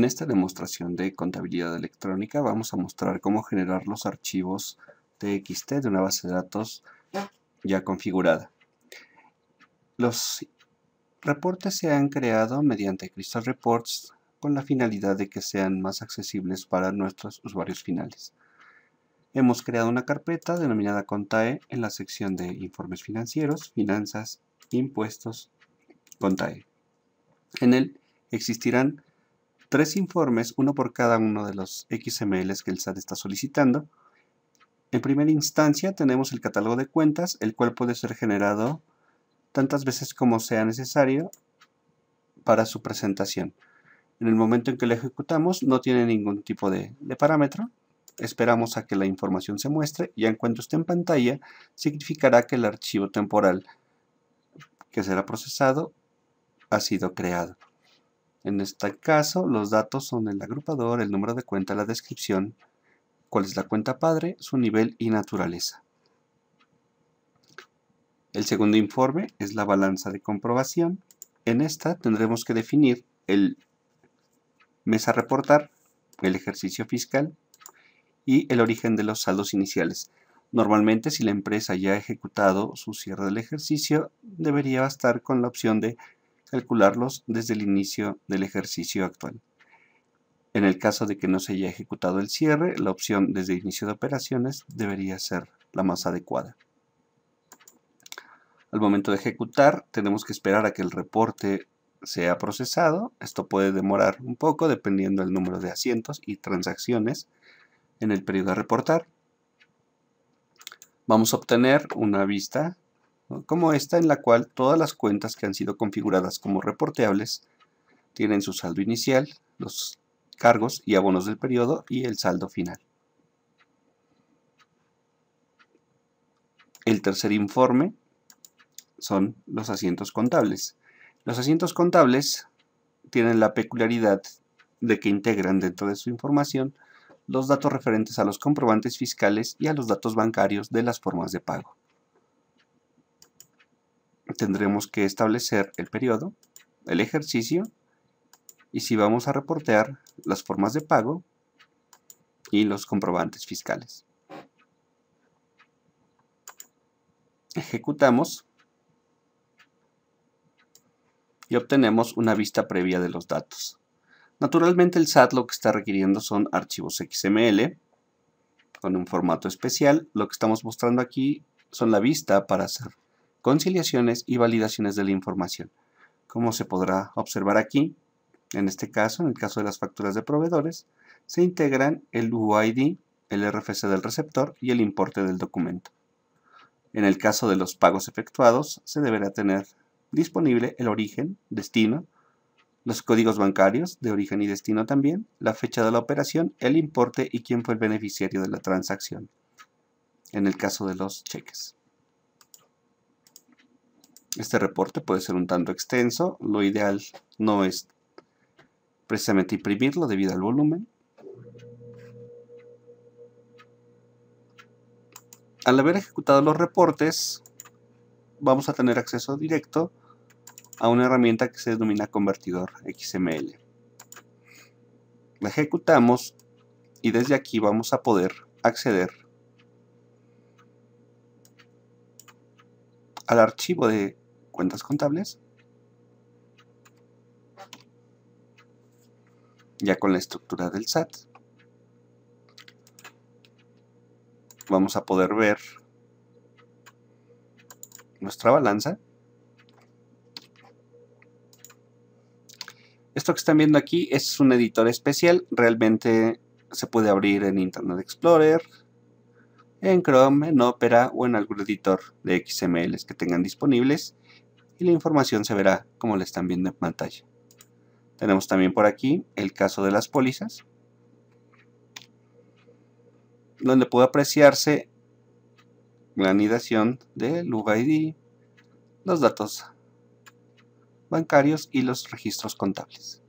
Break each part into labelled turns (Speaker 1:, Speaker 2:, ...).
Speaker 1: En esta demostración de contabilidad electrónica vamos a mostrar cómo generar los archivos TXT de una base de datos ya configurada. Los reportes se han creado mediante Crystal Reports con la finalidad de que sean más accesibles para nuestros usuarios finales. Hemos creado una carpeta denominada Contae en la sección de Informes Financieros, Finanzas, Impuestos, Contae. En él existirán tres informes, uno por cada uno de los XMLs que el SAT está solicitando. En primera instancia tenemos el catálogo de cuentas, el cual puede ser generado tantas veces como sea necesario para su presentación. En el momento en que lo ejecutamos no tiene ningún tipo de, parámetro. Esperamos a que la información se muestre y en cuanto esté en pantalla significará que el archivo temporal que será procesado ha sido creado. En este caso, los datos son el agrupador, el número de cuenta, la descripción, cuál es la cuenta padre, su nivel y naturaleza. El segundo informe es la balanza de comprobación. En esta tendremos que definir el mes a reportar, el ejercicio fiscal y el origen de los saldos iniciales. Normalmente si la empresa ya ha ejecutado su cierre del ejercicio, debería bastar con la opción de calcularlos desde el inicio del ejercicio actual. En el caso de que no se haya ejecutado el cierre, la opción desde inicio de operaciones debería ser la más adecuada. Al momento de ejecutar, tenemos que esperar a que el reporte sea procesado. Esto puede demorar un poco dependiendo del número de asientos y transacciones en el periodo a reportar. Vamos a obtener una vista como esta en la cual todas las cuentas que han sido configuradas como reporteables tienen su saldo inicial, los cargos y abonos del periodo y el saldo final. El tercer informe son los asientos contables. Los asientos contables tienen la peculiaridad de que integran dentro de su información los datos referentes a los comprobantes fiscales y a los datos bancarios de las formas de pago tendremos que establecer el periodo, el ejercicio, y si vamos a reportear las formas de pago y los comprobantes fiscales. Ejecutamos y obtenemos una vista previa de los datos. Naturalmente el SAT lo que está requiriendo son archivos XML con un formato especial. Lo que estamos mostrando aquí son la vista para hacer conciliaciones y validaciones de la información. Como se podrá observar aquí, en este caso, en el caso de las facturas de proveedores, se integran el UID, el RFC del receptor y el importe del documento. En el caso de los pagos efectuados, se deberá tener disponible el origen, destino, los códigos bancarios de origen y destino también, la fecha de la operación, el importe y quién fue el beneficiario de la transacción, en el caso de los cheques. Este reporte puede ser un tanto extenso, lo ideal no es precisamente imprimirlo debido al volumen. Al haber ejecutado los reportes, vamos a tener acceso directo a una herramienta que se denomina convertidor XML. La ejecutamos y desde aquí vamos a poder acceder al archivo de cuentas contables, ya con la estructura del SAT, vamos a poder ver nuestra balanza. Esto que están viendo aquí es un editor especial, realmente se puede abrir en Internet Explorer, en Chrome, en Opera o en algún editor de XML que tengan disponibles y la información se verá como la están viendo en pantalla. Tenemos también por aquí el caso de las pólizas, donde puede apreciarse la anidación del UID, los datos bancarios y los registros contables.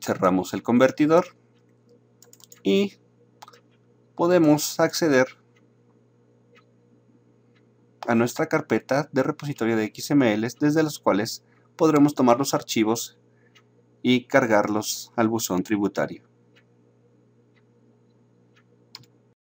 Speaker 1: Cerramos el convertidor y podemos acceder a nuestra carpeta de repositorio de XML desde las cuales podremos tomar los archivos y cargarlos al buzón tributario.